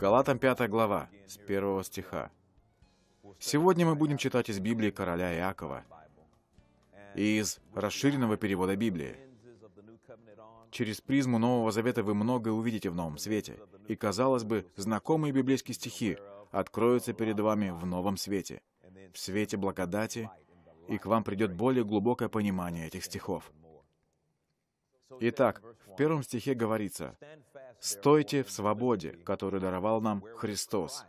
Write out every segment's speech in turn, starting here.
Галатам 5 глава, с 1 стиха. Сегодня мы будем читать из Библии короля Иакова и из расширенного перевода Библии. Через призму Нового Завета вы многое увидите в новом свете, и, казалось бы, знакомые библейские стихи откроются перед вами в новом свете, в свете благодати, и к вам придет более глубокое понимание этих стихов. Итак, в первом стихе говорится, «Стойте в свободе, которую даровал нам Христос».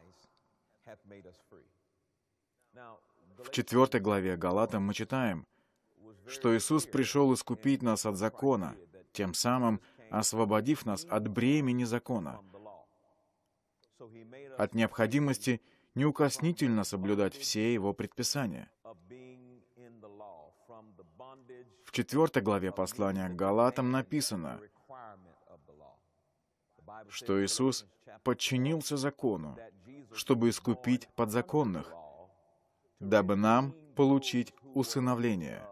В четвертой главе Галатам мы читаем, что Иисус пришел искупить нас от закона, тем самым освободив нас от бремени закона, от необходимости неукоснительно соблюдать все его предписания. В 4 главе послания к Галатам написано, что Иисус подчинился закону, чтобы искупить подзаконных, дабы нам получить усыновление.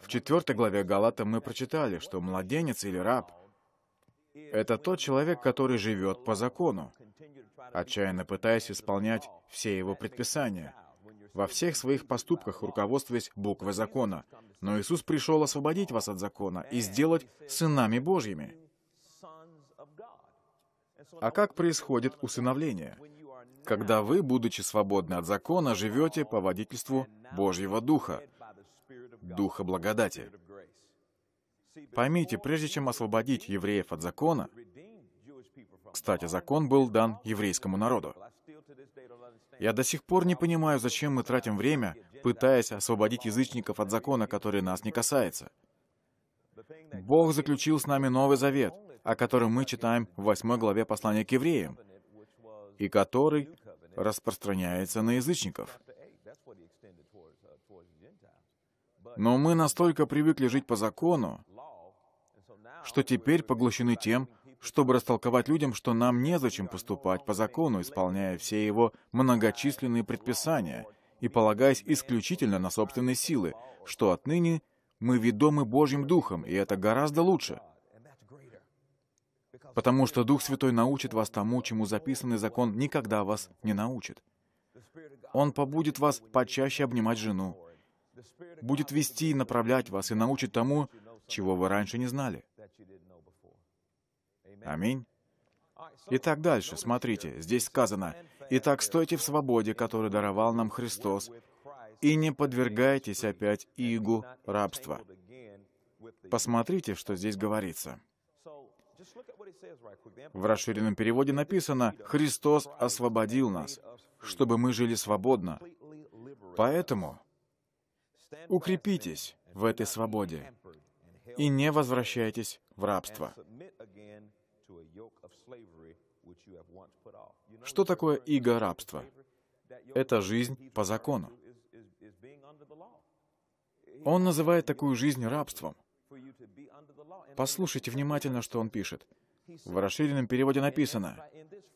В четвертой главе Галата мы прочитали, что младенец или раб это тот человек, который живет по закону, отчаянно пытаясь исполнять все его предписания, во всех своих поступках руководствуясь буквой закона. Но Иисус пришел освободить вас от закона и сделать сынами Божьими. А как происходит усыновление? Когда вы, будучи свободны от закона, живете по водительству Божьего Духа, Духа благодати. Поймите, прежде чем освободить евреев от закона, кстати, закон был дан еврейскому народу. Я до сих пор не понимаю, зачем мы тратим время, пытаясь освободить язычников от закона, который нас не касается. Бог заключил с нами Новый Завет, о котором мы читаем в 8 главе послания к евреям, и который распространяется на язычников. Но мы настолько привыкли жить по закону, что теперь поглощены тем, чтобы растолковать людям, что нам незачем поступать по закону, исполняя все его многочисленные предписания и полагаясь исключительно на собственные силы, что отныне мы ведомы Божьим Духом, и это гораздо лучше. Потому что Дух Святой научит вас тому, чему записанный закон никогда вас не научит. Он побудет вас почаще обнимать жену, будет вести и направлять вас и научит тому, чего вы раньше не знали. Аминь. Итак, дальше, смотрите, здесь сказано, «Итак, стойте в свободе, которую даровал нам Христос, и не подвергайтесь опять игу рабства». Посмотрите, что здесь говорится. В расширенном переводе написано «Христос освободил нас, чтобы мы жили свободно». Поэтому укрепитесь в этой свободе и не возвращайтесь в рабство. Что такое иго рабства? Это жизнь по закону. Он называет такую жизнь рабством. Послушайте внимательно, что он пишет. В расширенном переводе написано,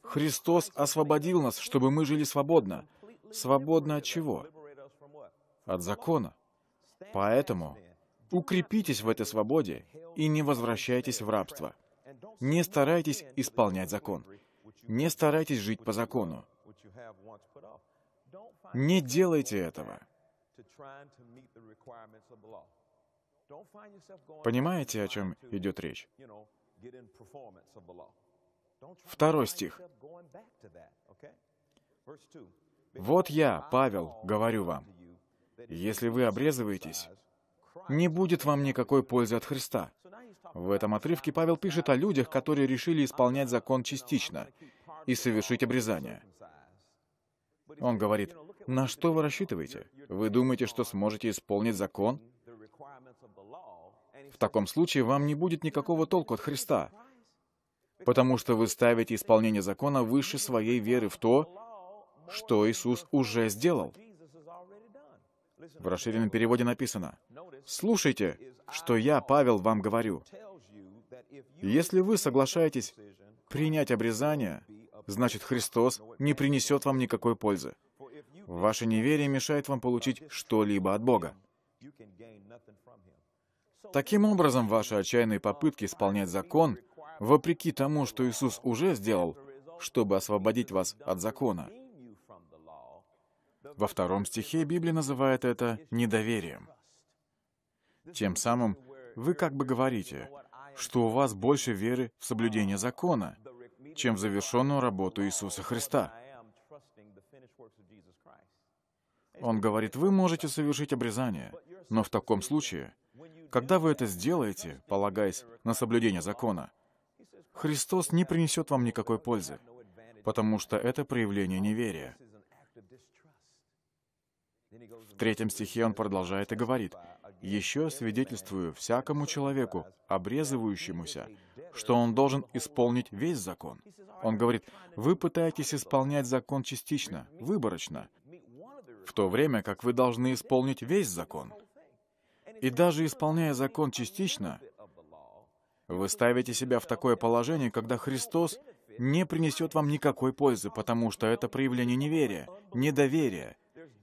«Христос освободил нас, чтобы мы жили свободно». Свободно от чего? От закона. Поэтому укрепитесь в этой свободе и не возвращайтесь в рабство. Не старайтесь исполнять закон. Не старайтесь жить по закону. Не делайте этого. Понимаете, о чем идет речь? Второй стих. «Вот я, Павел, говорю вам, если вы обрезываетесь, не будет вам никакой пользы от Христа. В этом отрывке Павел пишет о людях, которые решили исполнять закон частично и совершить обрезание. Он говорит, на что вы рассчитываете? Вы думаете, что сможете исполнить закон? В таком случае вам не будет никакого толку от Христа, потому что вы ставите исполнение закона выше своей веры в то, что Иисус уже сделал. В расширенном переводе написано, Слушайте, что я, Павел, вам говорю. Если вы соглашаетесь принять обрезание, значит Христос не принесет вам никакой пользы. Ваше неверие мешает вам получить что-либо от Бога. Таким образом, ваши отчаянные попытки исполнять закон, вопреки тому, что Иисус уже сделал, чтобы освободить вас от закона. Во втором стихе Библия называет это недоверием. Тем самым вы как бы говорите, что у вас больше веры в соблюдение закона, чем в завершенную работу Иисуса Христа. Он говорит, вы можете совершить обрезание, но в таком случае, когда вы это сделаете, полагаясь на соблюдение закона, Христос не принесет вам никакой пользы, потому что это проявление неверия. В третьем стихе он продолжает и говорит, еще свидетельствую всякому человеку, обрезывающемуся, что он должен исполнить весь закон. Он говорит, вы пытаетесь исполнять закон частично, выборочно, в то время как вы должны исполнить весь закон. И даже исполняя закон частично, вы ставите себя в такое положение, когда Христос не принесет вам никакой пользы, потому что это проявление неверия, недоверия,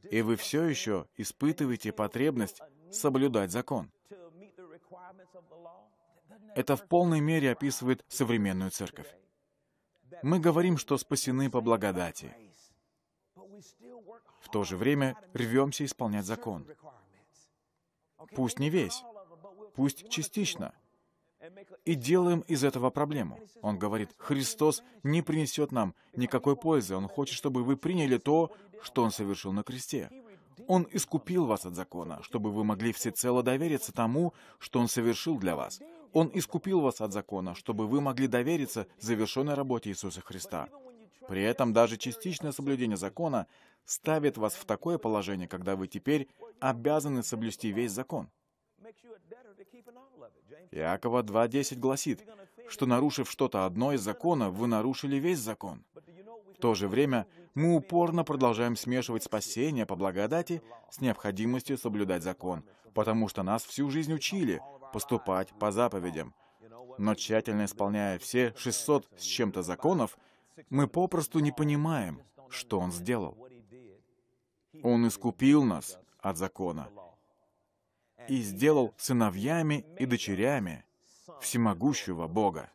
и вы все еще испытываете потребность соблюдать закон. Это в полной мере описывает современную церковь. Мы говорим, что спасены по благодати. В то же время рвемся исполнять закон. Пусть не весь, пусть частично. И делаем из этого проблему. Он говорит, Христос не принесет нам никакой пользы. Он хочет, чтобы вы приняли то, что Он совершил на кресте. Он искупил вас от закона, чтобы вы могли всецело довериться тому, что Он совершил для вас. Он искупил вас от закона, чтобы вы могли довериться завершенной работе Иисуса Христа. При этом даже частичное соблюдение закона ставит вас в такое положение, когда вы теперь обязаны соблюсти весь закон. Иакова 2.10 гласит, что нарушив что-то одно из закона, вы нарушили весь закон. В то же время мы упорно продолжаем смешивать спасение по благодати с необходимостью соблюдать закон, потому что нас всю жизнь учили поступать по заповедям. Но тщательно исполняя все 600 с чем-то законов, мы попросту не понимаем, что Он сделал. Он искупил нас от закона и сделал сыновьями и дочерями всемогущего Бога.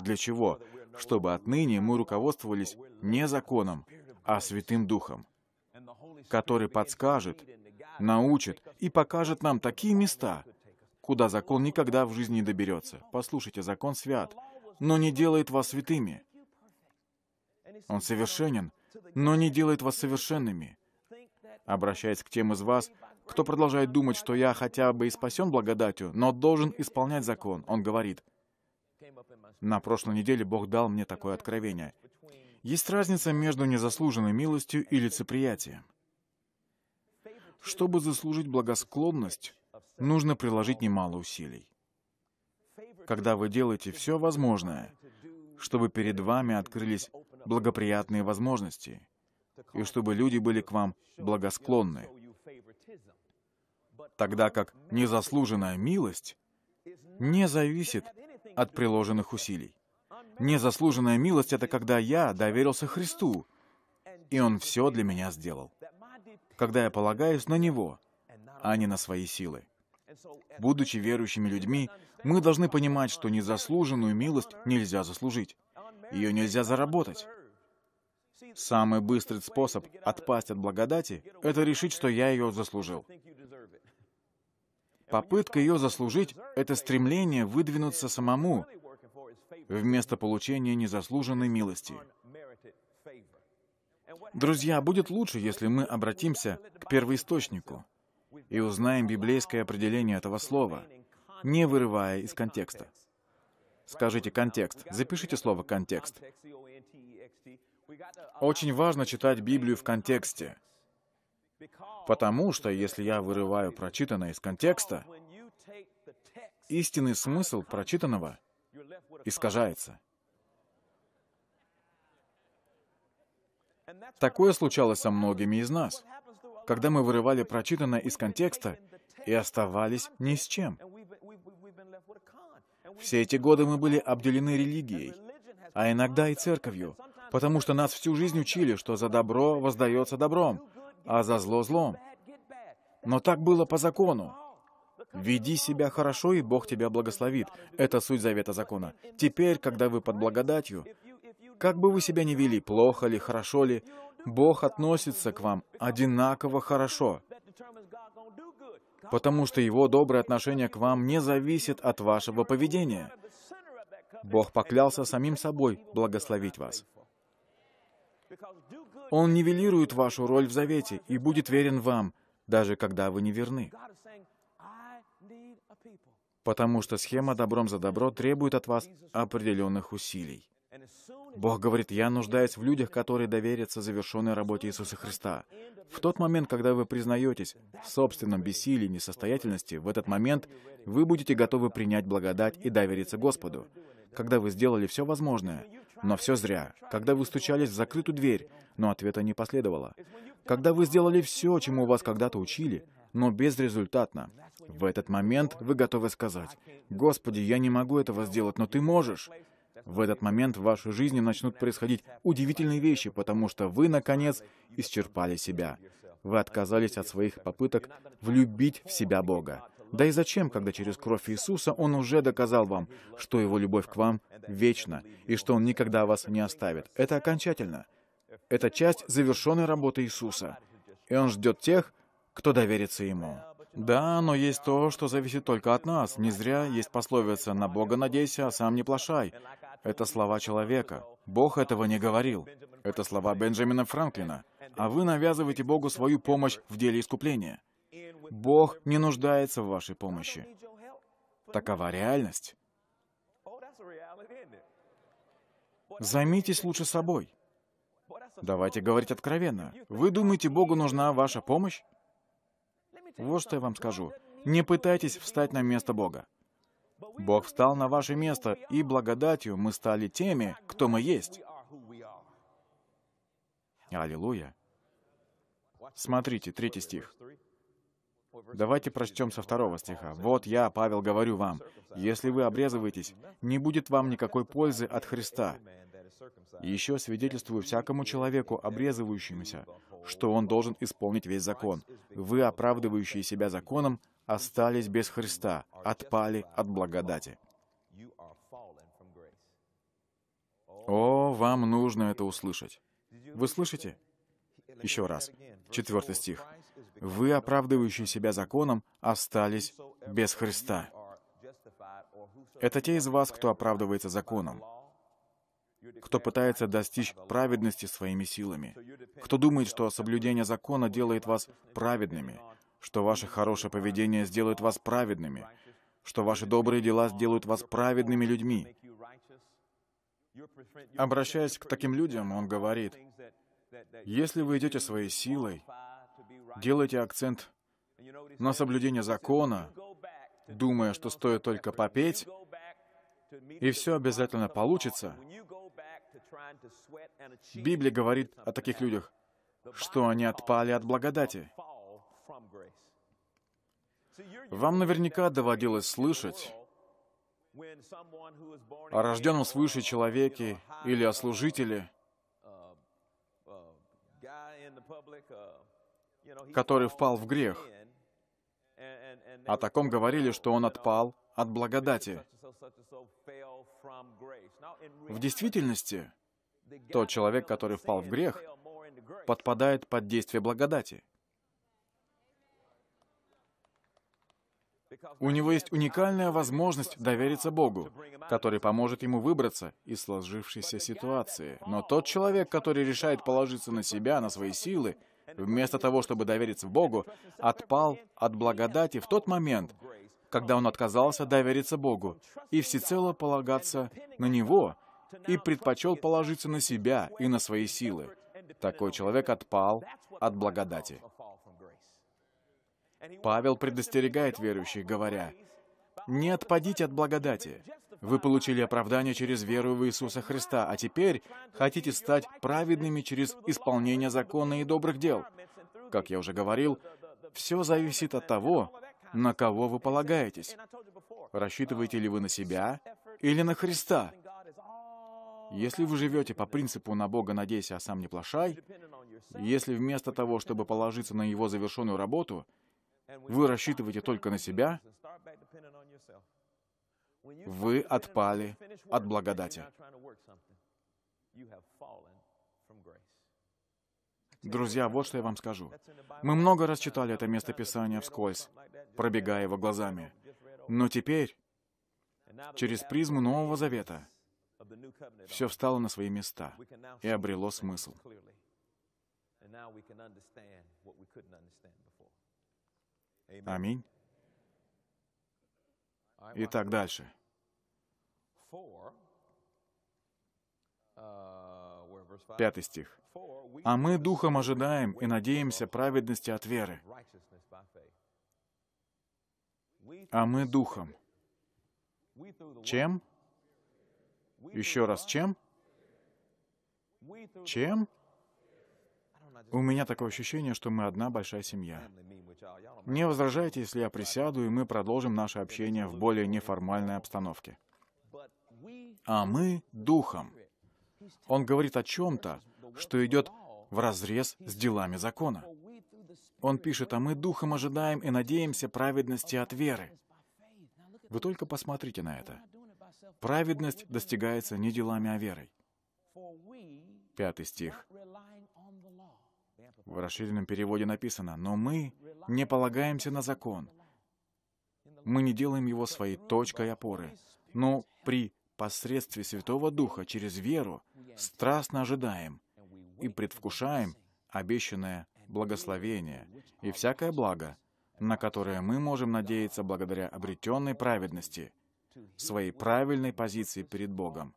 Для чего? чтобы отныне мы руководствовались не законом, а Святым Духом, который подскажет, научит и покажет нам такие места, куда закон никогда в жизни не доберется. Послушайте, закон свят, но не делает вас святыми. Он совершенен, но не делает вас совершенными. Обращаясь к тем из вас, кто продолжает думать, что я хотя бы и спасен благодатью, но должен исполнять закон, он говорит – на прошлой неделе Бог дал мне такое откровение. Есть разница между незаслуженной милостью и лицеприятием. Чтобы заслужить благосклонность, нужно приложить немало усилий. Когда вы делаете все возможное, чтобы перед вами открылись благоприятные возможности, и чтобы люди были к вам благосклонны, тогда как незаслуженная милость не зависит от приложенных усилий. Незаслуженная милость — это когда я доверился Христу, и Он все для меня сделал. Когда я полагаюсь на Него, а не на свои силы. Будучи верующими людьми, мы должны понимать, что незаслуженную милость нельзя заслужить. Ее нельзя заработать. Самый быстрый способ отпасть от благодати — это решить, что я ее заслужил. Попытка ее заслужить — это стремление выдвинуться самому вместо получения незаслуженной милости. Друзья, будет лучше, если мы обратимся к первоисточнику и узнаем библейское определение этого слова, не вырывая из контекста. Скажите «контекст». Запишите слово «контекст». Очень важно читать Библию в контексте. Потому что если я вырываю прочитанное из контекста, истинный смысл прочитанного искажается. Такое случалось со многими из нас, когда мы вырывали прочитанное из контекста и оставались ни с чем. Все эти годы мы были обделены религией, а иногда и церковью, потому что нас всю жизнь учили, что за добро воздается добром, а за зло злом. Но так было по закону. Веди себя хорошо, и Бог тебя благословит. Это суть завета закона. Теперь, когда вы под благодатью, как бы вы себя ни вели, плохо ли, хорошо ли, Бог относится к вам одинаково хорошо, потому что Его доброе отношение к вам не зависит от вашего поведения. Бог поклялся самим собой благословить вас. Он нивелирует вашу роль в завете и будет верен вам, даже когда вы не верны. Потому что схема «добром за добро» требует от вас определенных усилий. Бог говорит, «Я нуждаюсь в людях, которые доверятся завершенной работе Иисуса Христа». В тот момент, когда вы признаетесь в собственном бессилии, несостоятельности, в этот момент вы будете готовы принять благодать и довериться Господу. Когда вы сделали все возможное, но все зря. Когда вы стучались в закрытую дверь, но ответа не последовало. Когда вы сделали все, чему вас когда-то учили, но безрезультатно, в этот момент вы готовы сказать, «Господи, я не могу этого сделать, но Ты можешь!» В этот момент в вашей жизни начнут происходить удивительные вещи, потому что вы, наконец, исчерпали себя. Вы отказались от своих попыток влюбить в себя Бога. Да и зачем, когда через кровь Иисуса Он уже доказал вам, что Его любовь к вам вечна, и что Он никогда вас не оставит. Это окончательно. — это часть завершенной работы Иисуса, и Он ждет тех, кто доверится Ему. Да, но есть то, что зависит только от нас. Не зря есть пословица «на Бога надейся, а сам не плашай». Это слова человека. Бог этого не говорил. Это слова Бенджамина Франклина. А вы навязываете Богу свою помощь в деле искупления. Бог не нуждается в вашей помощи. Такова реальность. Займитесь лучше собой. Давайте говорить откровенно. Вы думаете, Богу нужна ваша помощь? Вот что я вам скажу. Не пытайтесь встать на место Бога. Бог встал на ваше место, и благодатью мы стали теми, кто мы есть. Аллилуйя. Смотрите, третий стих. Давайте прочтем со второго стиха. «Вот я, Павел, говорю вам, если вы обрезываетесь, не будет вам никакой пользы от Христа, еще свидетельствую всякому человеку, обрезывающемуся, что он должен исполнить весь закон. Вы, оправдывающие себя законом, остались без Христа, отпали от благодати. О, вам нужно это услышать. Вы слышите? Еще раз. Четвертый стих. «Вы, оправдывающие себя законом, остались без Христа». Это те из вас, кто оправдывается законом кто пытается достичь праведности своими силами, кто думает, что соблюдение закона делает вас праведными, что ваше хорошее поведение сделает вас праведными, что ваши добрые дела сделают вас праведными людьми. Обращаясь к таким людям, он говорит, если вы идете своей силой, делайте акцент на соблюдение закона, думая, что стоит только попеть, и все обязательно получится, Библия говорит о таких людях, что они отпали от благодати. Вам наверняка доводилось слышать о рожденном свыше человеке или о служителе, который впал в грех. О таком говорили, что он отпал от благодати. В действительности, тот человек, который впал в грех, подпадает под действие благодати. У него есть уникальная возможность довериться Богу, который поможет ему выбраться из сложившейся ситуации. Но тот человек, который решает положиться на себя, на свои силы, вместо того, чтобы довериться Богу, отпал от благодати в тот момент, когда он отказался довериться Богу и всецело полагаться на Него и предпочел положиться на себя и на свои силы. Такой человек отпал от благодати. Павел предостерегает верующих, говоря, «Не отпадите от благодати. Вы получили оправдание через веру в Иисуса Христа, а теперь хотите стать праведными через исполнение закона и добрых дел». Как я уже говорил, все зависит от того, на кого вы полагаетесь. Рассчитываете ли вы на себя или на Христа? Если вы живете по принципу «на Бога надейся, а сам не плашай», если вместо того, чтобы положиться на Его завершенную работу, вы рассчитываете только на себя, вы отпали от благодати. Друзья, вот что я вам скажу. Мы много раз читали это местописание вскользь, пробегая его глазами. Но теперь, через призму Нового Завета, все встало на свои места и обрело смысл. Аминь. Итак, дальше. Uh, Пятый стих. «А мы духом ожидаем и надеемся праведности от веры». А мы духом. Чем? Еще раз, чем? Чем? У меня такое ощущение, что мы одна большая семья. Не возражайте, если я присяду, и мы продолжим наше общение в более неформальной обстановке. А мы — духом. Он говорит о чем-то, что идет в разрез с делами закона. Он пишет, а мы духом ожидаем и надеемся праведности от веры. Вы только посмотрите на это. Праведность достигается не делами, а верой. Пятый стих. В расширенном переводе написано, «Но мы не полагаемся на закон. Мы не делаем его своей точкой опоры, но при посредстве Святого Духа через веру страстно ожидаем и предвкушаем обещанное благословение и всякое благо, на которое мы можем надеяться благодаря обретенной праведности – своей правильной позиции перед Богом,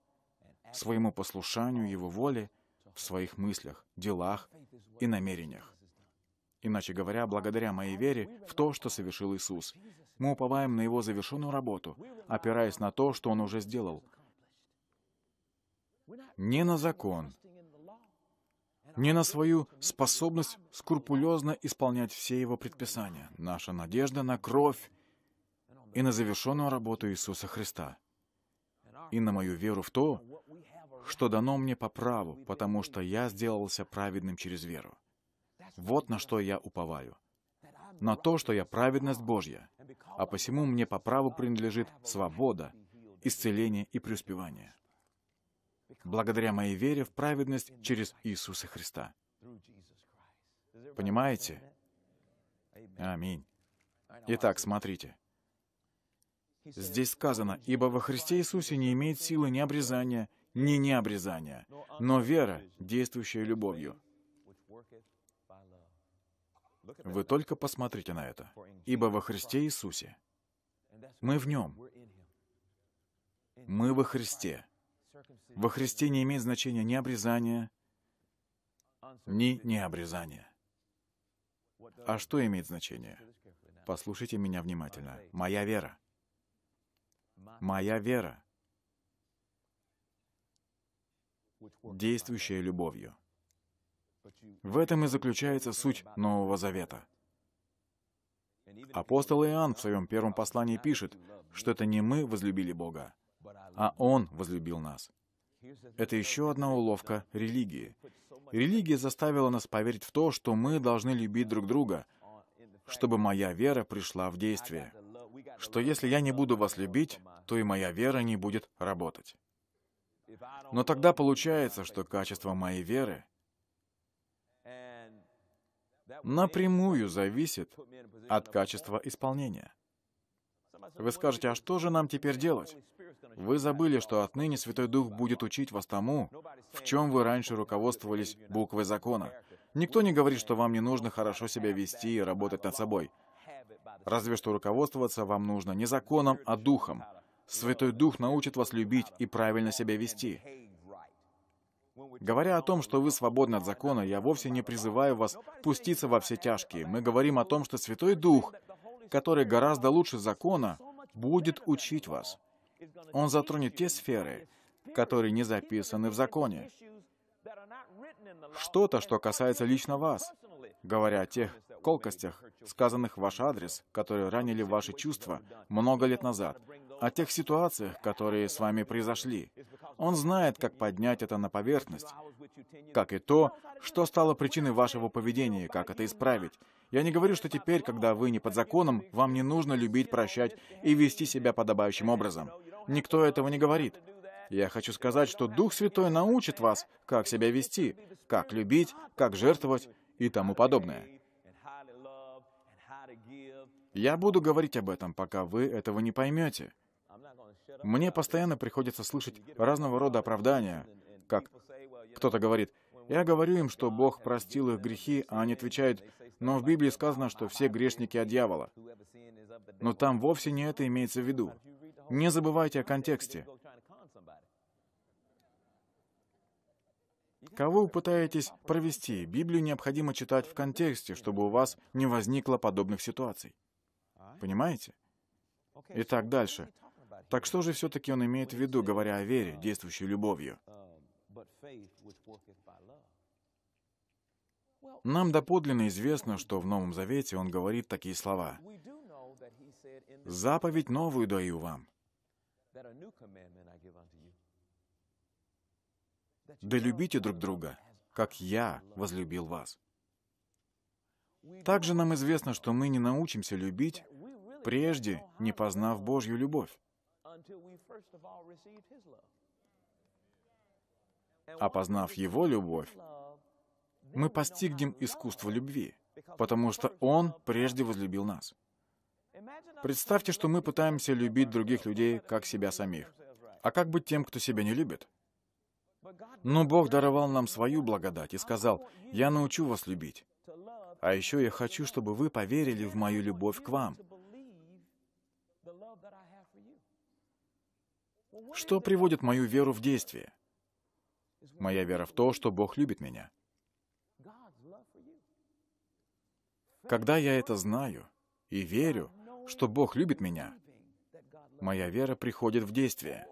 своему послушанию Его воле в своих мыслях, делах и намерениях. Иначе говоря, благодаря моей вере в то, что совершил Иисус, мы уповаем на Его завершенную работу, опираясь на то, что Он уже сделал. Не на закон, не на свою способность скрупулезно исполнять все его предписания. Наша надежда на кровь и на завершенную работу Иисуса Христа, и на мою веру в то, что дано мне по праву, потому что я сделался праведным через веру. Вот на что я уповаю. На то, что я праведность Божья, а посему мне по праву принадлежит свобода, исцеление и преуспевание. Благодаря моей вере в праведность через Иисуса Христа. Понимаете? Аминь. Итак, смотрите. Здесь сказано, «Ибо во Христе Иисусе не имеет силы ни обрезания, ни необрезания, но вера, действующая любовью». Вы только посмотрите на это. «Ибо во Христе Иисусе». Мы в Нем. Мы во Христе. Во Христе не имеет значения ни обрезания, ни необрезания. А что имеет значение? Послушайте меня внимательно. Моя вера — моя вера, действующая любовью. В этом и заключается суть Нового Завета. Апостол Иоанн в своем первом послании пишет, что это не мы возлюбили Бога, а Он возлюбил нас. Это еще одна уловка религии. Религия заставила нас поверить в то, что мы должны любить друг друга, чтобы моя вера пришла в действие что если я не буду вас любить, то и моя вера не будет работать. Но тогда получается, что качество моей веры напрямую зависит от качества исполнения. Вы скажете, а что же нам теперь делать? Вы забыли, что отныне Святой Дух будет учить вас тому, в чем вы раньше руководствовались буквой закона. Никто не говорит, что вам не нужно хорошо себя вести и работать над собой. Разве что руководствоваться вам нужно не законом, а духом. Святой Дух научит вас любить и правильно себя вести. Говоря о том, что вы свободны от закона, я вовсе не призываю вас пуститься во все тяжкие. Мы говорим о том, что Святой Дух, который гораздо лучше закона, будет учить вас. Он затронет те сферы, которые не записаны в законе. Что-то, что касается лично вас, говоря о тех колкостях, сказанных в ваш адрес, которые ранили ваши чувства много лет назад, о тех ситуациях, которые с вами произошли. Он знает, как поднять это на поверхность, как и то, что стало причиной вашего поведения, как это исправить. Я не говорю, что теперь, когда вы не под законом, вам не нужно любить, прощать и вести себя подобающим образом. Никто этого не говорит. Я хочу сказать, что Дух Святой научит вас, как себя вести, как любить, как жертвовать и тому подобное. Я буду говорить об этом, пока вы этого не поймете. Мне постоянно приходится слышать разного рода оправдания, как кто-то говорит, я говорю им, что Бог простил их грехи, а они отвечают, но в Библии сказано, что все грешники от дьявола. Но там вовсе не это имеется в виду. Не забывайте о контексте. Кого вы пытаетесь провести, Библию необходимо читать в контексте, чтобы у вас не возникло подобных ситуаций. Понимаете? Итак, дальше. Так что же все-таки он имеет в виду, говоря о вере, uh, действующей любовью? Um, нам доподлинно известно, что в Новом Завете он говорит такие слова. «Заповедь новую даю вам». «Да любите друг друга, как я возлюбил вас». Также нам известно, что мы не научимся любить, прежде не познав Божью любовь. А познав Его любовь, мы постигнем искусство любви, потому что Он прежде возлюбил нас. Представьте, что мы пытаемся любить других людей, как себя самих. А как быть тем, кто себя не любит? Но Бог даровал нам свою благодать и сказал, «Я научу вас любить». А еще я хочу, чтобы вы поверили в мою любовь к вам. Что приводит мою веру в действие? Моя вера в то, что Бог любит меня. Когда я это знаю и верю, что Бог любит меня, моя вера приходит в действие.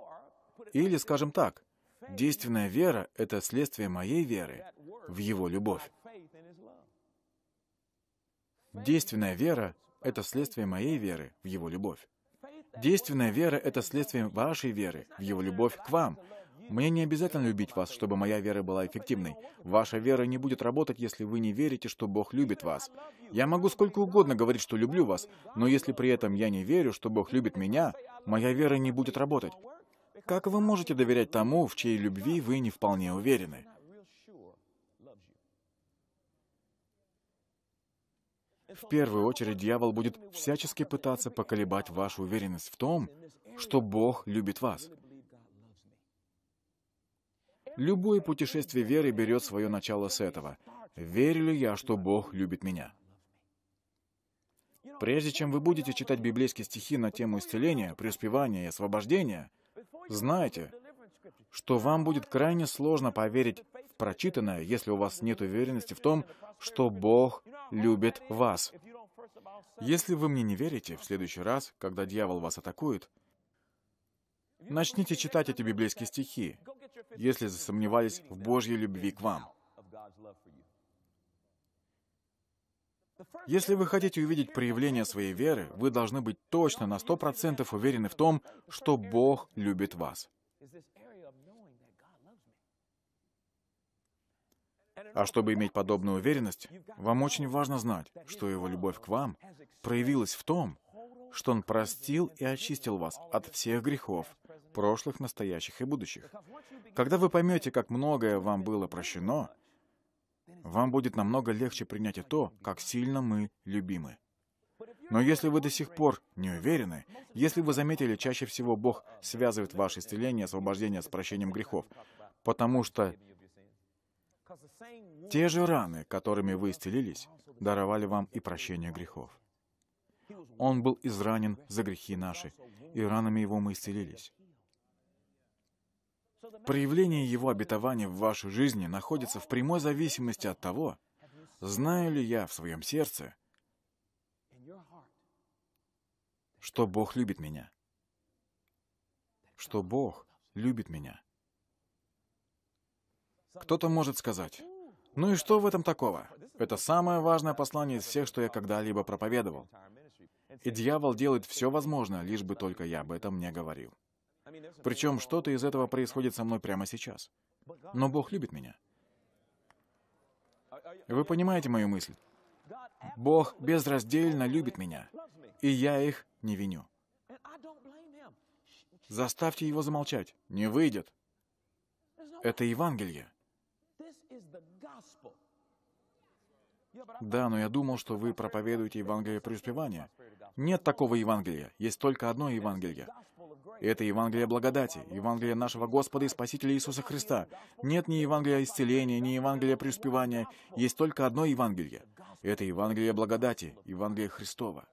Или, скажем так, действенная вера — это следствие моей веры в Его любовь. Действенная вера — это следствие моей веры в Его любовь. Действенная вера — это следствие вашей веры, в его любовь к вам. Мне не обязательно любить вас, чтобы моя вера была эффективной. Ваша вера не будет работать, если вы не верите, что Бог любит вас. Я могу сколько угодно говорить, что люблю вас, но если при этом я не верю, что Бог любит меня, моя вера не будет работать. Как вы можете доверять тому, в чьей любви вы не вполне уверены? В первую очередь дьявол будет всячески пытаться поколебать вашу уверенность в том, что Бог любит вас. Любое путешествие веры берет свое начало с этого. Верю ли я, что Бог любит меня? Прежде чем вы будете читать библейские стихи на тему исцеления, преуспевания и освобождения, знайте, что вам будет крайне сложно поверить в прочитанное, если у вас нет уверенности в том, что Бог любит вас. Если вы мне не верите, в следующий раз, когда дьявол вас атакует, начните читать эти библейские стихи, если засомневались в Божьей любви к вам. Если вы хотите увидеть проявление своей веры, вы должны быть точно на 100% уверены в том, что Бог любит вас. А чтобы иметь подобную уверенность, вам очень важно знать, что его любовь к вам проявилась в том, что он простил и очистил вас от всех грехов, прошлых, настоящих и будущих. Когда вы поймете, как многое вам было прощено, вам будет намного легче принять и то, как сильно мы любимы. Но если вы до сих пор не уверены, если вы заметили, чаще всего Бог связывает ваше исцеление и освобождение с прощением грехов, потому что те же раны, которыми вы исцелились, даровали вам и прощение грехов. Он был изранен за грехи наши, и ранами его мы исцелились. Проявление его обетования в вашей жизни находится в прямой зависимости от того, знаю ли я в своем сердце, что Бог любит меня, что Бог любит меня. Кто-то может сказать, ну и что в этом такого? Это самое важное послание из всех, что я когда-либо проповедовал. И дьявол делает все возможное, лишь бы только я об этом не говорил. Причем что-то из этого происходит со мной прямо сейчас. Но Бог любит меня. Вы понимаете мою мысль? Бог безраздельно любит меня, и я их не виню. Заставьте его замолчать. Не выйдет. Это Евангелие. Да, но я думал, что вы проповедуете Евангелие преуспевания. Нет такого Евангелия. Есть только одно Евангелие. Это Евангелие благодати, Евангелие нашего Господа и Спасителя Иисуса Христа. Нет ни Евангелия исцеления, ни Евангелия преуспевания. Есть только одно Евангелие. Это Евангелие благодати, Евангелие Христова.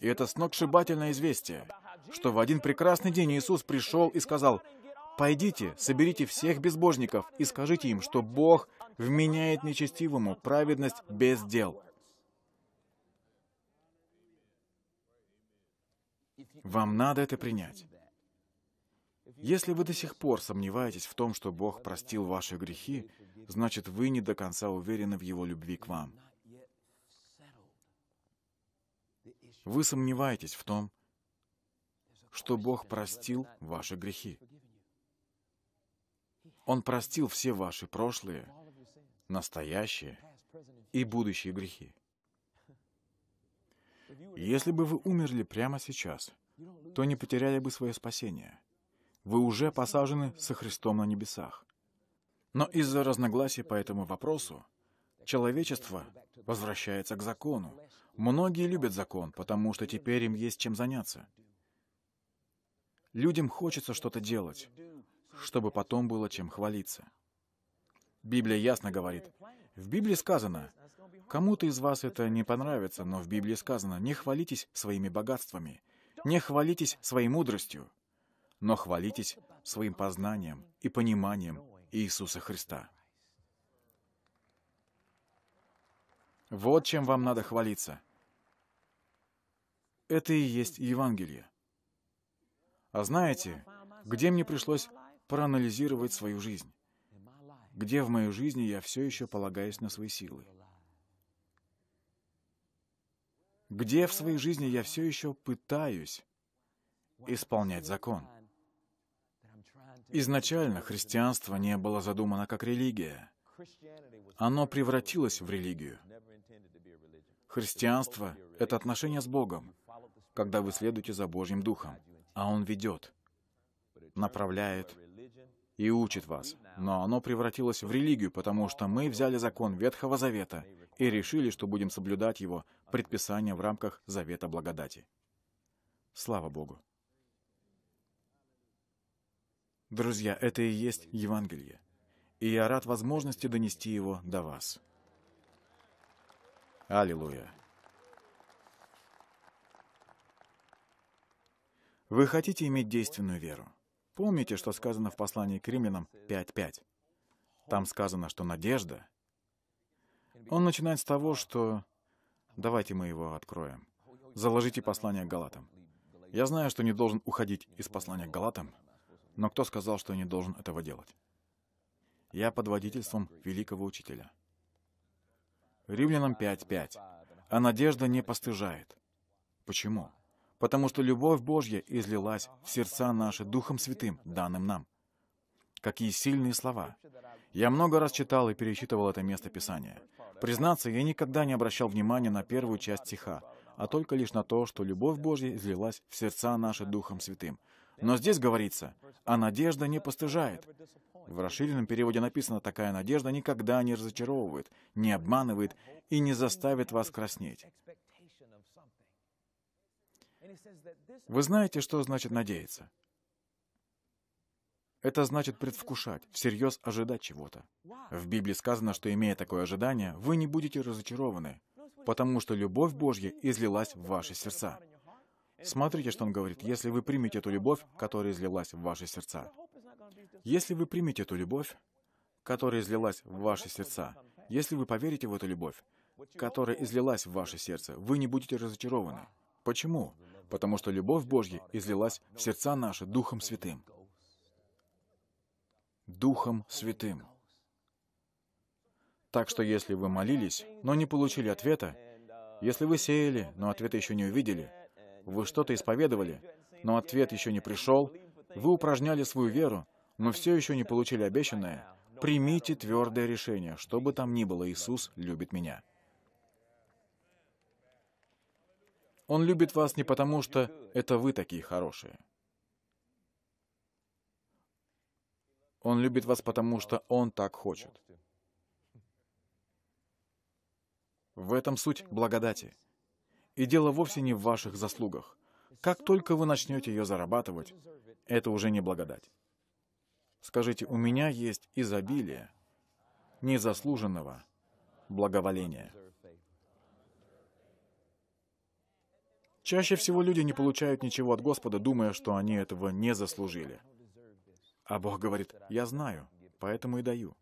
И это сногсшибательное известие, что в один прекрасный день Иисус пришел и сказал, Пойдите, соберите всех безбожников и скажите им, что Бог вменяет нечестивому праведность без дел. Вам надо это принять. Если вы до сих пор сомневаетесь в том, что Бог простил ваши грехи, значит, вы не до конца уверены в Его любви к вам. Вы сомневаетесь в том, что Бог простил ваши грехи. Он простил все ваши прошлые, настоящие и будущие грехи. Если бы вы умерли прямо сейчас, то не потеряли бы свое спасение. Вы уже посажены со Христом на небесах. Но из-за разногласий по этому вопросу человечество возвращается к закону. Многие любят закон, потому что теперь им есть чем заняться. Людям хочется что-то делать чтобы потом было чем хвалиться. Библия ясно говорит. В Библии сказано, кому-то из вас это не понравится, но в Библии сказано, не хвалитесь своими богатствами, не хвалитесь своей мудростью, но хвалитесь своим познанием и пониманием Иисуса Христа. Вот чем вам надо хвалиться. Это и есть Евангелие. А знаете, где мне пришлось проанализировать свою жизнь. Где в моей жизни я все еще полагаюсь на свои силы? Где в своей жизни я все еще пытаюсь исполнять закон? Изначально христианство не было задумано как религия. Оно превратилось в религию. Христианство — это отношение с Богом, когда вы следуете за Божьим Духом, а Он ведет, направляет, и учит вас. Но оно превратилось в религию, потому что мы взяли закон Ветхого Завета и решили, что будем соблюдать его предписание в рамках Завета Благодати. Слава Богу! Друзья, это и есть Евангелие. И я рад возможности донести его до вас. Аллилуйя! Вы хотите иметь действенную веру? Помните, что сказано в послании к римлянам 5.5? Там сказано, что надежда... Он начинает с того, что... Давайте мы его откроем. Заложите послание к Галатам. Я знаю, что не должен уходить из послания к Галатам, но кто сказал, что я не должен этого делать? Я под водительством великого учителя. Римлянам 5.5. А надежда не постыжает. Почему? потому что любовь Божья излилась в сердца наши Духом Святым, данным нам. Какие сильные слова! Я много раз читал и пересчитывал это место Писания. Признаться, я никогда не обращал внимания на первую часть стиха, а только лишь на то, что любовь Божья излилась в сердца наши Духом Святым. Но здесь говорится, а надежда не постыжает. В расширенном переводе написано, такая надежда никогда не разочаровывает, не обманывает и не заставит вас краснеть. Вы знаете, что значит надеяться? Это значит предвкушать, всерьез ожидать чего-то. В Библии сказано, что имея такое ожидание, вы не будете разочарованы, потому что любовь Божья излилась в ваши сердца. Смотрите, что он говорит. Если вы примете эту любовь, которая излилась в ваши сердца. Если вы примете эту любовь, которая излилась в ваши сердца, если вы поверите в эту любовь, которая излилась в ваше сердце, вы не будете разочарованы. Почему? потому что любовь Божья излилась в сердца наши Духом Святым. Духом Святым. Так что если вы молились, но не получили ответа, если вы сеяли, но ответа еще не увидели, вы что-то исповедовали, но ответ еще не пришел, вы упражняли свою веру, но все еще не получили обещанное, примите твердое решение, что бы там ни было, Иисус любит меня. Он любит вас не потому, что это вы такие хорошие. Он любит вас потому, что Он так хочет. В этом суть благодати. И дело вовсе не в ваших заслугах. Как только вы начнете ее зарабатывать, это уже не благодать. Скажите, у меня есть изобилие незаслуженного благоволения. Чаще всего люди не получают ничего от Господа, думая, что они этого не заслужили. А Бог говорит, «Я знаю, поэтому и даю».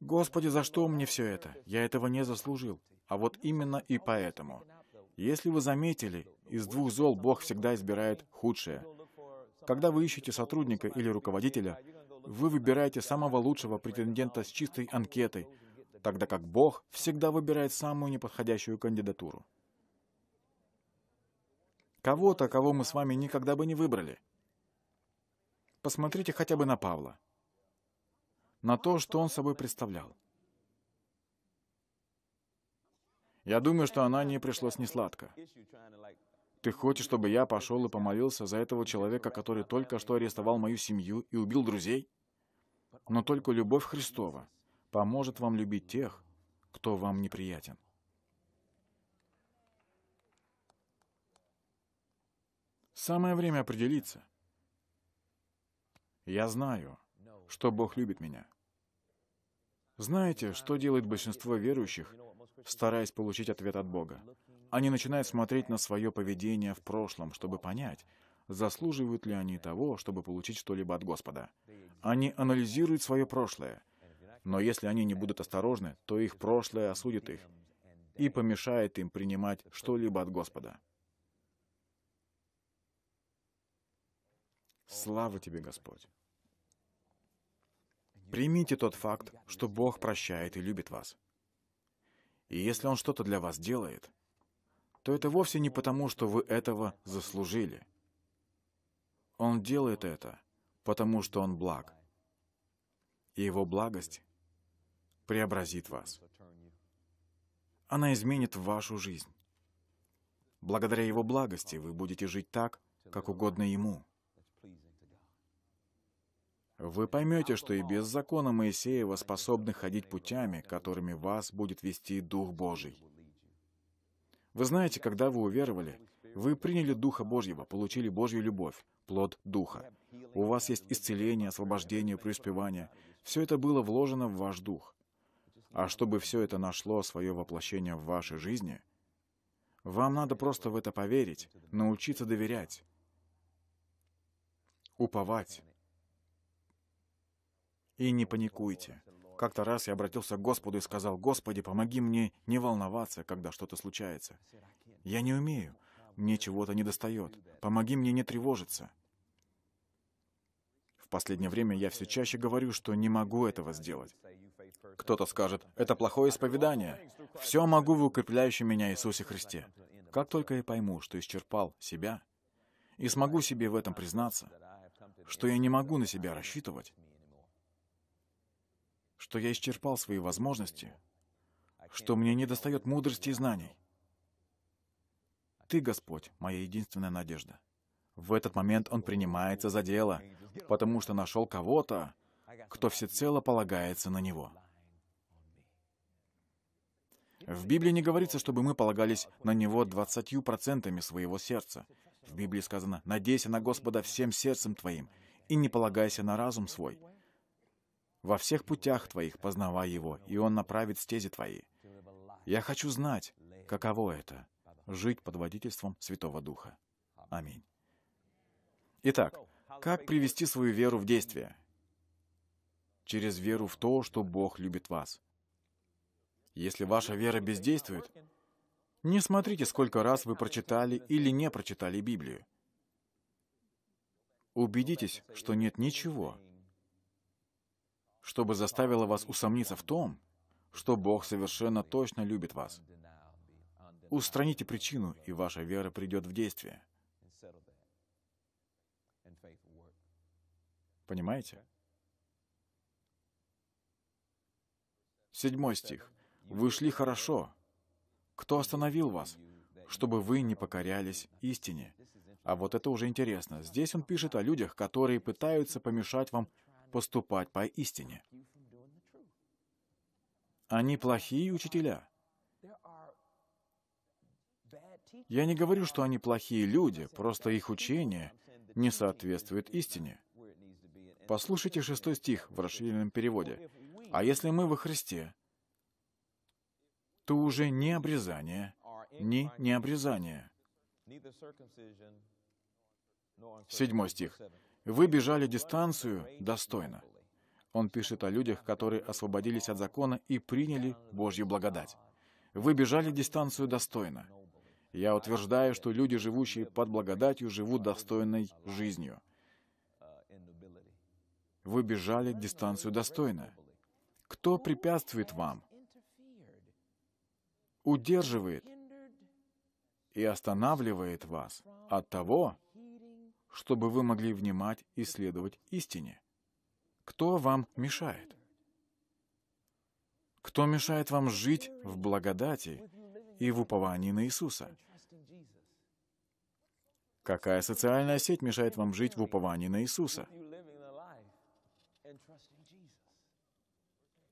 «Господи, за что мне все это? Я этого не заслужил». А вот именно и поэтому. Если вы заметили, из двух зол Бог всегда избирает худшее. Когда вы ищете сотрудника или руководителя, вы выбираете самого лучшего претендента с чистой анкетой, тогда как Бог всегда выбирает самую неподходящую кандидатуру. Кого-то, кого мы с вами никогда бы не выбрали. Посмотрите хотя бы на Павла. На то, что он собой представлял. Я думаю, что она не пришлось несладко. Ты хочешь, чтобы я пошел и помолился за этого человека, который только что арестовал мою семью и убил друзей? Но только любовь Христова поможет вам любить тех, кто вам неприятен. Самое время определиться. Я знаю, что Бог любит меня. Знаете, что делает большинство верующих, стараясь получить ответ от Бога? Они начинают смотреть на свое поведение в прошлом, чтобы понять, заслуживают ли они того, чтобы получить что-либо от Господа. Они анализируют свое прошлое, но если они не будут осторожны, то их прошлое осудит их и помешает им принимать что-либо от Господа. Слава тебе, Господь. Примите тот факт, что Бог прощает и любит вас. И если Он что-то для вас делает, то это вовсе не потому, что вы этого заслужили. Он делает это, потому что Он благ. И Его благость преобразит вас. Она изменит вашу жизнь. Благодаря Его благости вы будете жить так, как угодно Ему – вы поймете, что и без закона Моисеева способны ходить путями, которыми вас будет вести Дух Божий. Вы знаете, когда вы уверовали, вы приняли Духа Божьего, получили Божью любовь, плод Духа. У вас есть исцеление, освобождение, преуспевание. Все это было вложено в ваш Дух. А чтобы все это нашло свое воплощение в вашей жизни, вам надо просто в это поверить, научиться доверять, уповать, и не паникуйте. Как-то раз я обратился к Господу и сказал, «Господи, помоги мне не волноваться, когда что-то случается. Я не умею, мне чего-то не достает. Помоги мне не тревожиться». В последнее время я все чаще говорю, что не могу этого сделать. Кто-то скажет, это плохое исповедание. Все могу в укрепляющем меня Иисусе Христе. Как только я пойму, что исчерпал себя, и смогу себе в этом признаться, что я не могу на себя рассчитывать, что я исчерпал свои возможности, что мне не достает мудрости и знаний. Ты, Господь, моя единственная надежда. В этот момент он принимается за дело, потому что нашел кого-то, кто всецело полагается на него. В Библии не говорится, чтобы мы полагались на него 20% своего сердца. В Библии сказано «Надейся на Господа всем сердцем твоим и не полагайся на разум свой, во всех путях твоих познавай его, и он направит стези твои. Я хочу знать, каково это — жить под водительством Святого Духа. Аминь. Итак, как привести свою веру в действие? Через веру в то, что Бог любит вас. Если ваша вера бездействует, не смотрите, сколько раз вы прочитали или не прочитали Библию. Убедитесь, что нет ничего, чтобы заставило вас усомниться в том, что Бог совершенно точно любит вас. Устраните причину, и ваша вера придет в действие. Понимаете? Седьмой стих. «Вы шли хорошо. Кто остановил вас, чтобы вы не покорялись истине?» А вот это уже интересно. Здесь он пишет о людях, которые пытаются помешать вам поступать по истине. Они плохие учителя. Я не говорю, что они плохие люди, просто их учение не соответствует истине. Послушайте шестой стих в расширенном переводе. «А если мы во Христе, то уже не обрезание, ни необрезание». Седьмой стих. Вы бежали дистанцию достойно. Он пишет о людях, которые освободились от закона и приняли Божью благодать. Вы бежали дистанцию достойно. Я утверждаю, что люди, живущие под благодатью, живут достойной жизнью. Вы бежали дистанцию достойно. Кто препятствует вам? Удерживает и останавливает вас от того, чтобы вы могли внимать и следовать истине. Кто вам мешает? Кто мешает вам жить в благодати и в уповании на Иисуса? Какая социальная сеть мешает вам жить в уповании на Иисуса?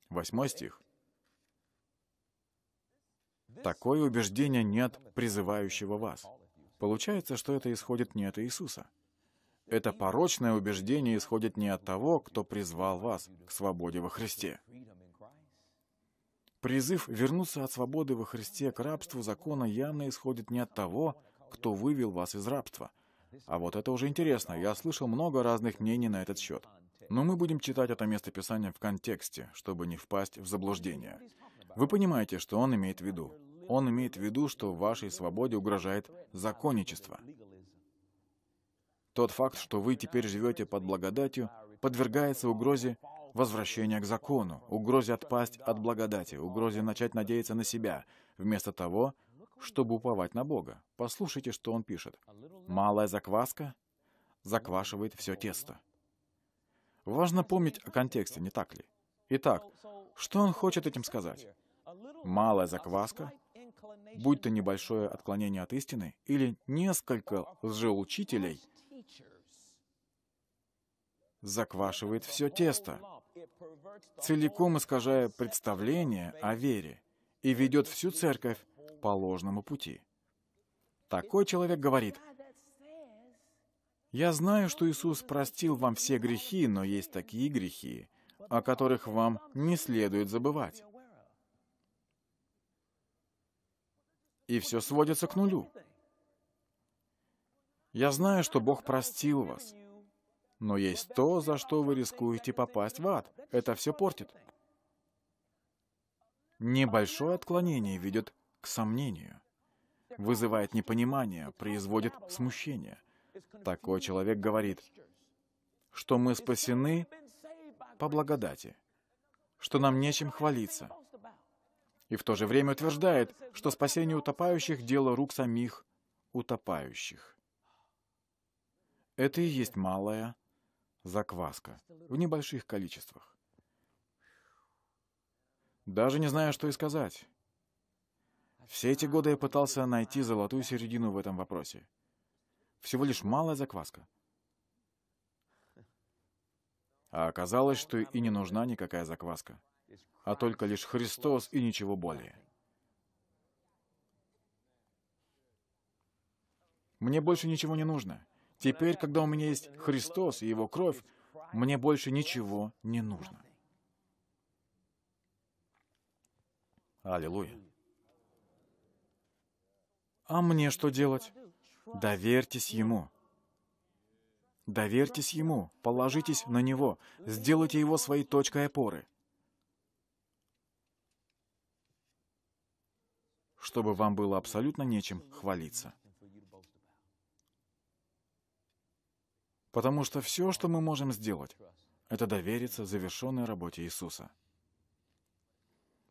Восьмой стих. Такое убеждение нет призывающего вас. Получается, что это исходит не от Иисуса. Это порочное убеждение исходит не от того, кто призвал вас к свободе во Христе. Призыв вернуться от свободы во Христе к рабству закона явно исходит не от того, кто вывел вас из рабства. А вот это уже интересно, я слышал много разных мнений на этот счет. Но мы будем читать это место Писания в контексте, чтобы не впасть в заблуждение. Вы понимаете, что он имеет в виду. Он имеет в виду, что вашей свободе угрожает законничество. Тот факт, что вы теперь живете под благодатью, подвергается угрозе возвращения к закону, угрозе отпасть от благодати, угрозе начать надеяться на себя, вместо того, чтобы уповать на Бога. Послушайте, что он пишет. «Малая закваска заквашивает все тесто». Важно помнить о контексте, не так ли? Итак, что он хочет этим сказать? Малая закваска, будь то небольшое отклонение от истины или несколько лжеучителей — заквашивает все тесто, целиком искажая представление о вере и ведет всю церковь по ложному пути. Такой человек говорит, «Я знаю, что Иисус простил вам все грехи, но есть такие грехи, о которых вам не следует забывать». И все сводится к нулю. Я знаю, что Бог простил вас, но есть то, за что вы рискуете попасть в ад. Это все портит. Небольшое отклонение ведет к сомнению, вызывает непонимание, производит смущение. Такой человек говорит, что мы спасены по благодати, что нам нечем хвалиться. И в то же время утверждает, что спасение утопающих – дело рук самих утопающих. Это и есть малая закваска в небольших количествах. Даже не знаю, что и сказать. Все эти годы я пытался найти золотую середину в этом вопросе. Всего лишь малая закваска. А оказалось, что и не нужна никакая закваска, а только лишь Христос и ничего более. Мне больше ничего не нужно — Теперь, когда у меня есть Христос и Его кровь, мне больше ничего не нужно. Аллилуйя. А мне что делать? Доверьтесь Ему. Доверьтесь Ему, положитесь на Него, сделайте Его своей точкой опоры. Чтобы вам было абсолютно нечем хвалиться. Потому что все, что мы можем сделать, это довериться завершенной работе Иисуса.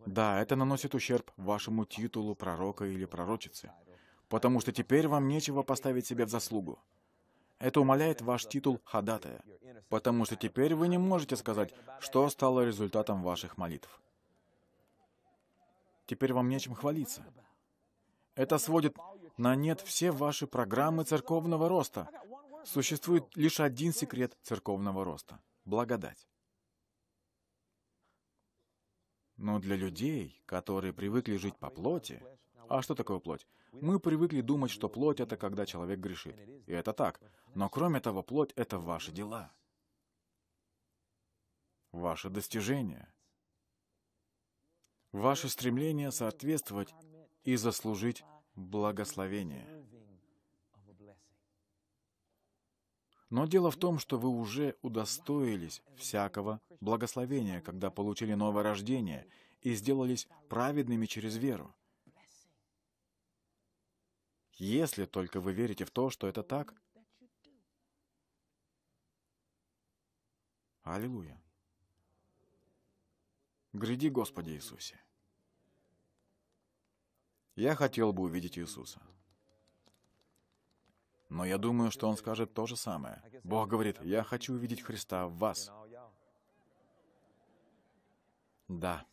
Да, это наносит ущерб вашему титулу пророка или пророчицы, потому что теперь вам нечего поставить себе в заслугу. Это умаляет ваш титул ходатая, потому что теперь вы не можете сказать, что стало результатом ваших молитв. Теперь вам нечем хвалиться. Это сводит на нет все ваши программы церковного роста, Существует лишь один секрет церковного роста – благодать. Но для людей, которые привыкли жить по плоти, а что такое плоть? Мы привыкли думать, что плоть — это когда человек грешит. И это так. Но кроме того, плоть — это ваши дела. Ваши достижения. Ваше стремление соответствовать и заслужить благословение. Но дело в том, что вы уже удостоились всякого благословения, когда получили новое рождение и сделались праведными через веру. Если только вы верите в то, что это так. Аллилуйя. Гряди, Господи Иисусе. Я хотел бы увидеть Иисуса. Но я думаю, что он скажет то же самое. Бог говорит, «Я хочу увидеть Христа в вас». Да.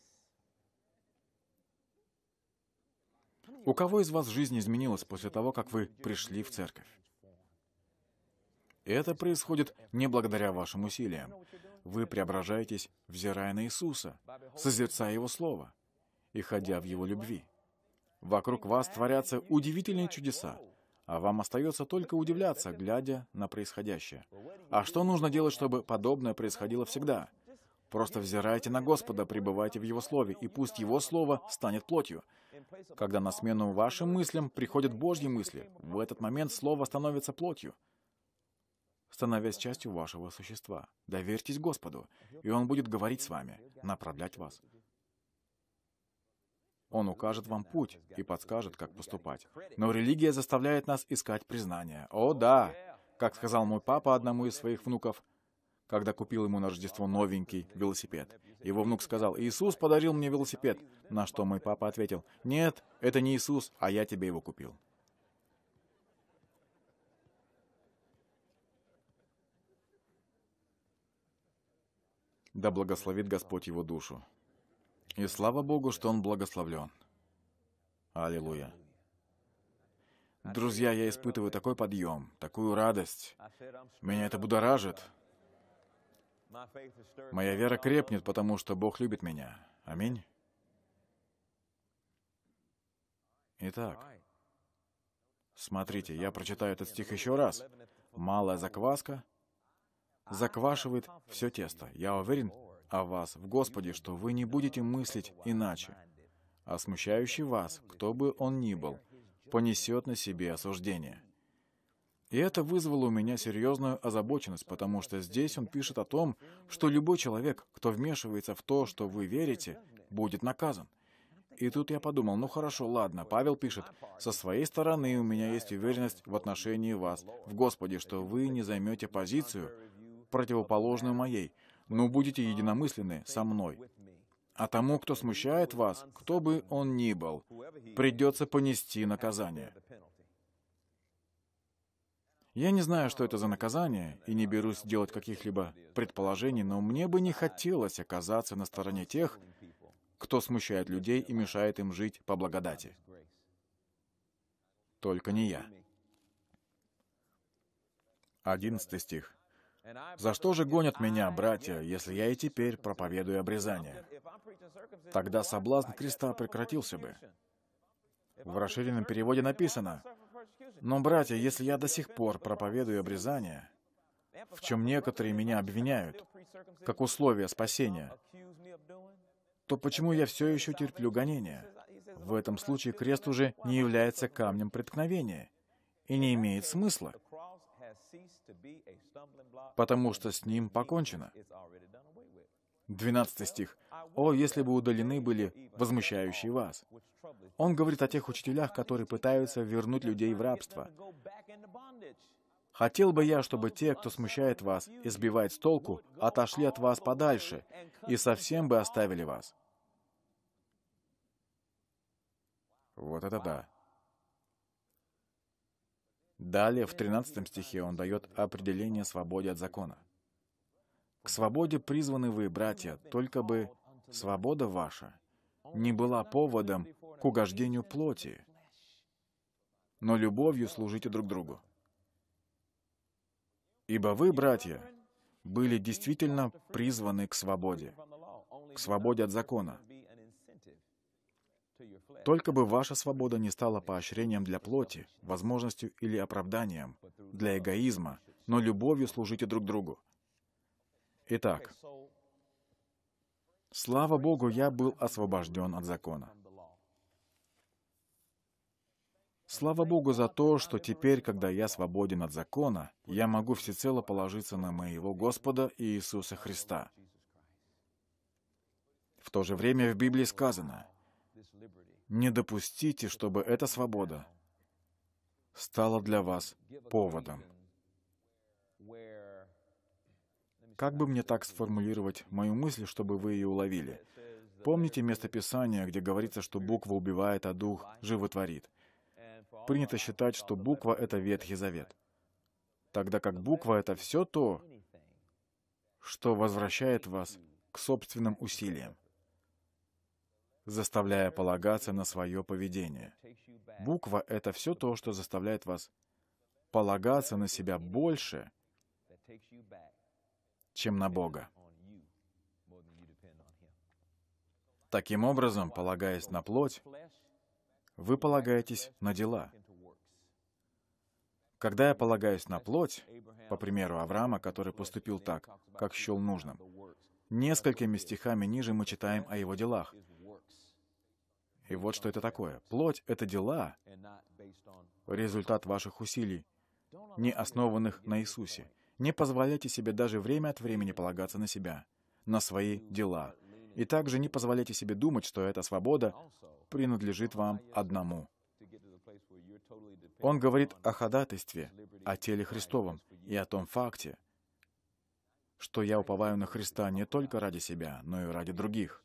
У кого из вас жизнь изменилась после того, как вы пришли в церковь? Это происходит не благодаря вашим усилиям. Вы преображаетесь, взирая на Иисуса, созерцая Его Слово и ходя в Его любви. Вокруг вас творятся удивительные чудеса, а вам остается только удивляться, глядя на происходящее. А что нужно делать, чтобы подобное происходило всегда? Просто взирайте на Господа, пребывайте в Его Слове, и пусть Его Слово станет плотью. Когда на смену вашим мыслям приходят Божьи мысли, в этот момент Слово становится плотью, становясь частью вашего существа. Доверьтесь Господу, и Он будет говорить с вами, направлять вас. Он укажет вам путь и подскажет, как поступать. Но религия заставляет нас искать признание. О, да! Как сказал мой папа одному из своих внуков, когда купил ему на Рождество новенький велосипед. Его внук сказал, «Иисус подарил мне велосипед», на что мой папа ответил, «Нет, это не Иисус, а я тебе его купил». Да благословит Господь его душу. И слава Богу, что он благословлен. Аллилуйя. Друзья, я испытываю такой подъем, такую радость. Меня это будоражит. Моя вера крепнет, потому что Бог любит меня. Аминь. Итак, смотрите, я прочитаю этот стих еще раз. Малая закваска заквашивает все тесто. Я уверен, о вас в Господе, что вы не будете мыслить иначе. А смущающий вас, кто бы он ни был, понесет на себе осуждение. И это вызвало у меня серьезную озабоченность, потому что здесь он пишет о том, что любой человек, кто вмешивается в то, что вы верите, будет наказан. И тут я подумал, ну хорошо, ладно, Павел пишет, со своей стороны у меня есть уверенность в отношении вас, в Господе, что вы не займете позицию, противоположную моей, но будете единомысленны со мной. А тому, кто смущает вас, кто бы он ни был, придется понести наказание. Я не знаю, что это за наказание, и не берусь делать каких-либо предположений, но мне бы не хотелось оказаться на стороне тех, кто смущает людей и мешает им жить по благодати. Только не я. 11 стих. За что же гонят меня, братья, если я и теперь проповедую обрезание? Тогда соблазн креста прекратился бы. В расширенном переводе написано, «Но, братья, если я до сих пор проповедую обрезание, в чем некоторые меня обвиняют, как условие спасения, то почему я все еще терплю гонения? В этом случае крест уже не является камнем преткновения и не имеет смысла потому что с ним покончено. 12 стих. «О, если бы удалены были возмущающие вас». Он говорит о тех учителях, которые пытаются вернуть людей в рабство. «Хотел бы я, чтобы те, кто смущает вас, избивает с толку, отошли от вас подальше и совсем бы оставили вас». Вот это да. Далее, в 13 стихе он дает определение свободе от закона. «К свободе призваны вы, братья, только бы свобода ваша не была поводом к угождению плоти, но любовью служите друг другу. Ибо вы, братья, были действительно призваны к свободе, к свободе от закона, только бы ваша свобода не стала поощрением для плоти, возможностью или оправданием, для эгоизма, но любовью служите друг другу. Итак, слава Богу, я был освобожден от закона. Слава Богу за то, что теперь, когда я свободен от закона, я могу всецело положиться на моего Господа Иисуса Христа. В то же время в Библии сказано, не допустите, чтобы эта свобода стала для вас поводом. Как бы мне так сформулировать мою мысль, чтобы вы ее уловили? Помните место Писания, где говорится, что буква убивает, а дух животворит? Принято считать, что буква — это Ветхий Завет, тогда как буква — это все то, что возвращает вас к собственным усилиям заставляя полагаться на свое поведение. Буква — это все то, что заставляет вас полагаться на себя больше, чем на Бога. Таким образом, полагаясь на плоть, вы полагаетесь на дела. Когда я полагаюсь на плоть, по примеру Авраама, который поступил так, как счел нужным, несколькими стихами ниже мы читаем о его делах — и вот что это такое. Плоть — это дела, результат ваших усилий, не основанных на Иисусе. Не позволяйте себе даже время от времени полагаться на себя, на свои дела. И также не позволяйте себе думать, что эта свобода принадлежит вам одному. Он говорит о ходатайстве, о теле Христовом и о том факте, что я уповаю на Христа не только ради себя, но и ради других.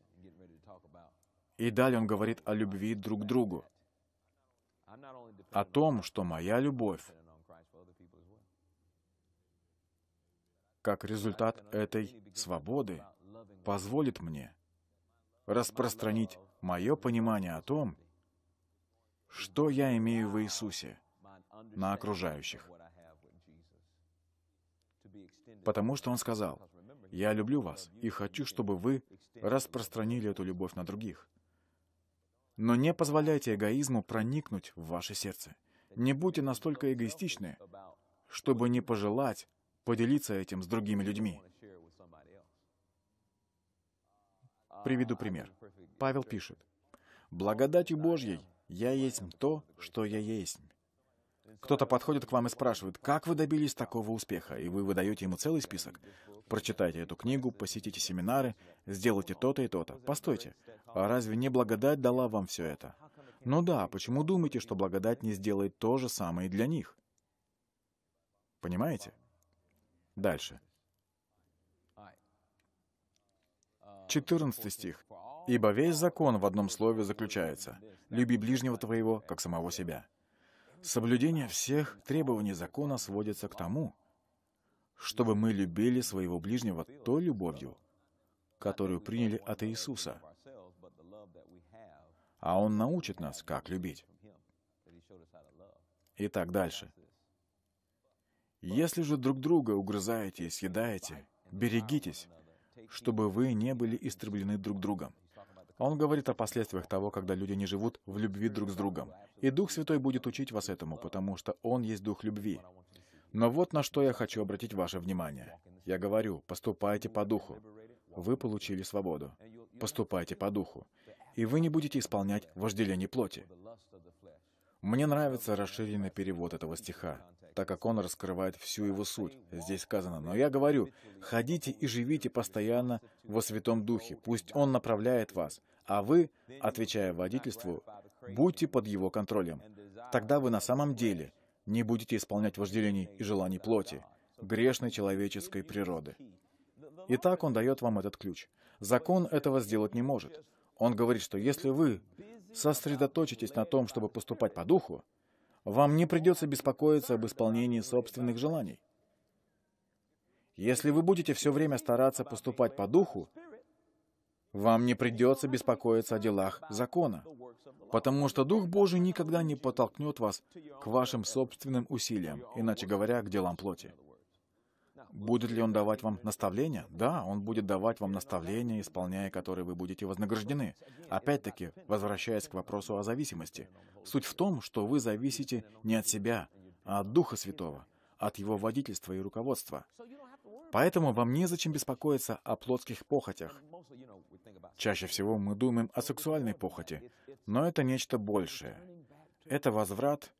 И далее он говорит о любви друг к другу, о том, что моя любовь как результат этой свободы позволит мне распространить мое понимание о том, что я имею в Иисусе на окружающих. Потому что Он сказал, «Я люблю вас и хочу, чтобы вы распространили эту любовь на других». Но не позволяйте эгоизму проникнуть в ваше сердце. Не будьте настолько эгоистичны, чтобы не пожелать поделиться этим с другими людьми. Приведу пример. Павел пишет, «Благодатью Божьей я есть то, что я есть, кто-то подходит к вам и спрашивает, как вы добились такого успеха, и вы выдаете ему целый список. Прочитайте эту книгу, посетите семинары, сделайте то-то и то-то. Постойте, а разве не благодать дала вам все это? Ну да, почему думаете, что благодать не сделает то же самое и для них? Понимаете? Дальше. 14 стих. «Ибо весь закон в одном слове заключается. Люби ближнего твоего, как самого себя». Соблюдение всех требований закона сводится к тому, чтобы мы любили своего ближнего той любовью, которую приняли от Иисуса. А Он научит нас, как любить. И так дальше. Если же друг друга угрызаете и съедаете, берегитесь, чтобы вы не были истреблены друг другом. Он говорит о последствиях того, когда люди не живут в любви друг с другом. И Дух Святой будет учить вас этому, потому что Он есть Дух любви. Но вот на что я хочу обратить ваше внимание. Я говорю, поступайте по Духу. Вы получили свободу. Поступайте по Духу. И вы не будете исполнять вожделение плоти. Мне нравится расширенный перевод этого стиха так как он раскрывает всю его суть. Здесь сказано, но я говорю, ходите и живите постоянно во Святом Духе, пусть Он направляет вас, а вы, отвечая водительству, будьте под Его контролем. Тогда вы на самом деле не будете исполнять вожделений и желаний плоти, грешной человеческой природы. Итак, Он дает вам этот ключ. Закон этого сделать не может. Он говорит, что если вы сосредоточитесь на том, чтобы поступать по духу, вам не придется беспокоиться об исполнении собственных желаний. Если вы будете все время стараться поступать по духу, вам не придется беспокоиться о делах закона, потому что Дух Божий никогда не подтолкнет вас к вашим собственным усилиям, иначе говоря, к делам плоти. Будет ли он давать вам наставления? Да, он будет давать вам наставления, исполняя которые вы будете вознаграждены. Опять-таки, возвращаясь к вопросу о зависимости. Суть в том, что вы зависите не от себя, а от Духа Святого, от Его водительства и руководства. Поэтому вам незачем беспокоиться о плотских похотях. Чаще всего мы думаем о сексуальной похоти, но это нечто большее. Это возврат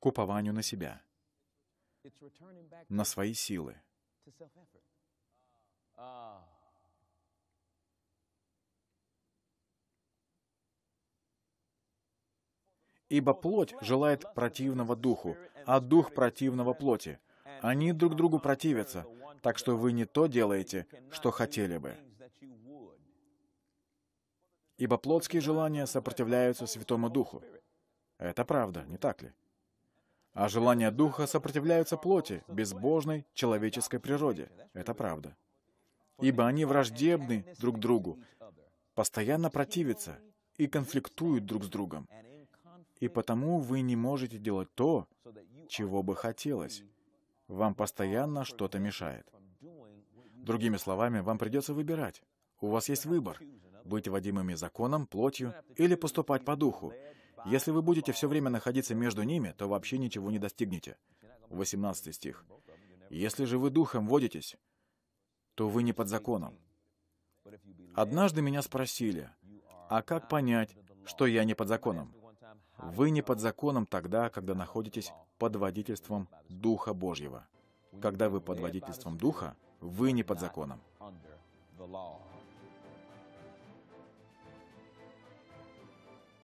к упованию на себя, на свои силы to self effort. Uh, ah. Ибо плоть желает противного духу, а дух противного плоти. Они друг другу противятся, так что вы не то делаете, что хотели бы. Ибо плотские желания сопротивляются Святому Духу. Это правда, не так ли? А желания духа сопротивляются плоти, безбожной человеческой природе. Это правда. Ибо они враждебны друг другу, постоянно противятся и конфликтуют друг с другом. И потому вы не можете делать то, чего бы хотелось. Вам постоянно что-то мешает. Другими словами, вам придется выбирать. У вас есть выбор — быть водимыми законом, плотью или поступать по духу, если вы будете все время находиться между ними, то вообще ничего не достигнете. 18 стих. Если же вы духом водитесь, то вы не под законом. Однажды меня спросили, а как понять, что я не под законом? Вы не под законом тогда, когда находитесь под водительством Духа Божьего. Когда вы под водительством Духа, вы не под законом.